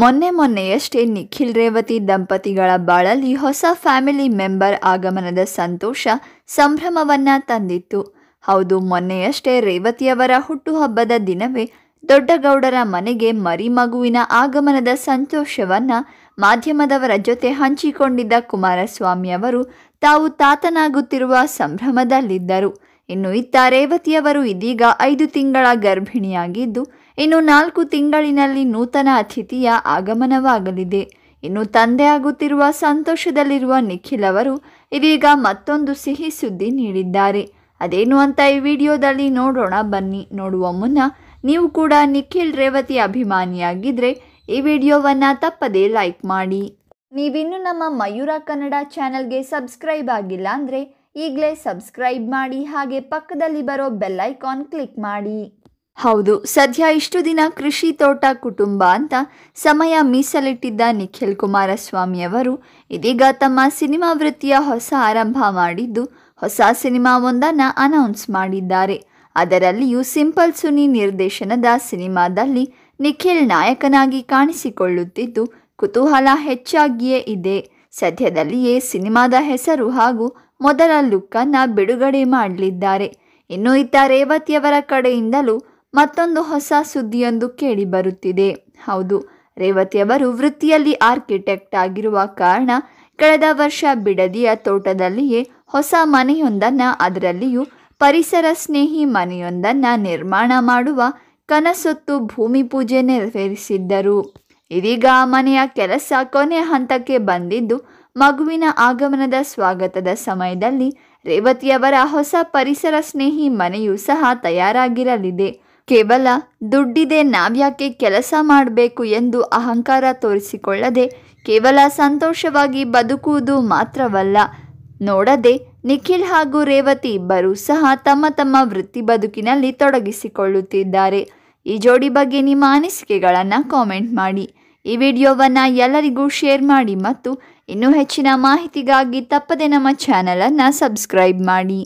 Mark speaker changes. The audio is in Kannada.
Speaker 1: ಮೊನ್ನೆ ಮೊನ್ನೆಯಷ್ಟೇ ನಿಖಿಲ್ ರೇವತಿ ದಂಪತಿಗಳ ಬಾಳಲ್ಲಿ ಹೊಸ ಫ್ಯಾಮಿಲಿ ಮೆಂಬರ್ ಆಗಮನದ ಸಂತೋಷ ಸಂಭ್ರಮವನ್ನ ತಂದಿತ್ತು ಹೌದು ಮೊನ್ನೆಯಷ್ಟೇ ರೇವತಿಯವರ ಹುಟ್ಟುಹಬ್ಬದ ದಿನವೇ ದೊಡ್ಡಗೌಡರ ಮನೆಗೆ ಮರಿಮಗುವಿನ ಆಗಮನದ ಸಂತೋಷವನ್ನ ಮಾಧ್ಯಮದವರ ಜೊತೆ ಹಂಚಿಕೊಂಡಿದ್ದ ಕುಮಾರಸ್ವಾಮಿ ಅವರು ತಾವು ತಾತನಾಗುತ್ತಿರುವ ಸಂಭ್ರಮದಲ್ಲಿದ್ದರು ಇನ್ನು ಇತ್ತ ರೇವತಿಯವರು ಇದೀಗ ಐದು ತಿಂಗಳ ಗರ್ಭಿಣಿಯಾಗಿದ್ದು ಇನ್ನು ನಾಲ್ಕು ತಿಂಗಳಿನಲ್ಲಿ ನೂತನ ಅತಿಥಿಯ ಆಗಮನವಾಗಲಿದೆ ಇನ್ನು ತಂದೆಯಾಗುತ್ತಿರುವ ಸಂತೋಷದಲ್ಲಿರುವ ನಿಖಿಲ್ ಅವರು ಇದೀಗ ಮತ್ತೊಂದು ಸಿಹಿ ಸುದ್ದಿ ನೀಡಿದ್ದಾರೆ ಅದೇನು ಅಂತ ಈ ವಿಡಿಯೋದಲ್ಲಿ ನೋಡೋಣ ಬನ್ನಿ ನೋಡುವ ಮುನ್ನ ನೀವು ಕೂಡ ನಿಖಿಲ್ ರೇವತಿ ಅಭಿಮಾನಿಯಾಗಿದ್ದರೆ ಈ ವಿಡಿಯೋವನ್ನು ತಪ್ಪದೇ ಲೈಕ್ ಮಾಡಿ ನೀವಿನ್ನು ನಮ್ಮ ಮಯೂರ ಕನ್ನಡ ಚಾನಲ್ಗೆ ಸಬ್ಸ್ಕ್ರೈಬ್ ಆಗಿಲ್ಲ ಅಂದರೆ ಈಗಲೇ ಸಬ್ಸ್ಕ್ರೈಬ್ ಮಾಡಿ ಹಾಗೆ ಪಕ್ಕದಲ್ಲಿ ಬರೋ ಬೆಲ್ಲೈಕಾನ್ ಕ್ಲಿಕ್ ಮಾಡಿ ಹೌದು ಸದ್ಯ ಇಷ್ಟು ದಿನ ಕೃಷಿ ತೋಟ ಕುಟುಂಬ ಅಂತ ಸಮಯ ಮೀಸಲಿಟ್ಟಿದ್ದ ನಿಖಿಲ್ ಕುಮಾರಸ್ವಾಮಿಯವರು ಇದೀಗ ತಮ್ಮ ಸಿನಿಮಾ ವೃತ್ತಿಯ ಹೊಸ ಆರಂಭ ಮಾಡಿದ್ದು ಹೊಸ ಸಿನಿಮಾವೊಂದನ್ನು ಅನೌನ್ಸ್ ಮಾಡಿದ್ದಾರೆ ಅದರಲ್ಲಿಯೂ ಸಿಂಪಲ್ ಸುನಿ ನಿರ್ದೇಶನದ ಸಿನಿಮಾದಲ್ಲಿ ನಿಖಿಲ್ ನಾಯಕನಾಗಿ ಕಾಣಿಸಿಕೊಳ್ಳುತ್ತಿದ್ದು ಕುತೂಹಲ ಹೆಚ್ಚಾಗಿಯೇ ಇದೆ ಸದ್ಯದಲ್ಲಿಯೇ ಸಿನಿಮಾದ ಹೆಸರು ಹಾಗೂ ಮೊದಲ ಲುಕ್ಕನ್ನು ಬಿಡುಗಡೆ ಮಾಡಲಿದ್ದಾರೆ ಇನ್ನು ಇತ್ತ ರೇವತಿಯವರ ಕಡೆಯಿಂದಲೂ ಮತ್ತೊಂದು ಹೊಸ ಸುದ್ದಿಯೊಂದು ಕೇಳಿಬರುತ್ತಿದೆ ಹೌದು ರೇವತಿಯವರು ವೃತ್ತಿಯಲ್ಲಿ ಆರ್ಕಿಟೆಕ್ಟ್ ಆಗಿರುವ ಕಾರಣ ಕಳೆದ ವರ್ಷ ಬಿಡದಿಯ ತೋಟದಲ್ಲಿಯೇ ಹೊಸ ಮನೆಯೊಂದನ್ನು ಅದರಲ್ಲಿಯೂ ಪರಿಸರ ಸ್ನೇಹಿ ಮನೆಯೊಂದನ್ನು ನಿರ್ಮಾಣ ಮಾಡುವ ಕನಸೊತ್ತು ಭೂಮಿ ಪೂಜೆ ನೆರವೇರಿಸಿದ್ದರು ಇದೀಗ ಮನೆಯ ಕೆಲಸ ಕೊನೆ ಹಂತಕ್ಕೆ ಬಂದಿದ್ದು ಮಗುವಿನ ಆಗಮನದ ಸ್ವಾಗತದ ಸಮಯದಲ್ಲಿ ರೇವತಿಯವರ ಹೊಸ ಪರಿಸರ ಸ್ನೇಹಿ ಮನೆಯೂ ಸಹ ತಯಾರಾಗಿರಲಿದೆ ಕೇವಲ ದುಡ್ಡಿದೆ ನಾವ್ಯಾಕೆ ಕೆಲಸ ಮಾಡಬೇಕು ಎಂದು ಅಹಂಕಾರ ತೋರಿಸಿಕೊಳ್ಳದೆ ಕೇವಲ ಸಂತೋಷವಾಗಿ ಬದುಕುವುದು ಮಾತ್ರವಲ್ಲ ನೋಡದೆ ನಿಖಿಲ್ ಹಾಗೂ ರೇವತಿ ಇಬ್ಬರೂ ಸಹ ತಮ್ಮ ತಮ್ಮ ವೃತ್ತಿ ಬದುಕಿನಲ್ಲಿ ತೊಡಗಿಸಿಕೊಳ್ಳುತ್ತಿದ್ದಾರೆ ಈ ಜೋಡಿ ಬಗ್ಗೆ ನಿಮ್ಮ ಅನಿಸಿಕೆಗಳನ್ನು ಕಾಮೆಂಟ್ ಮಾಡಿ ಈ ವಿಡಿಯೋವನ್ನು ಎಲ್ಲರಿಗೂ ಶೇರ್ ಮಾಡಿ ಮತ್ತು ಇನ್ನೂ ಹೆಚ್ಚಿನ ಮಾಹಿತಿಗಾಗಿ ತಪ್ಪದೆ ನಮ್ಮ ಚಾನಲನ್ನು ಸಬ್ಸ್ಕ್ರೈಬ್ ಮಾಡಿ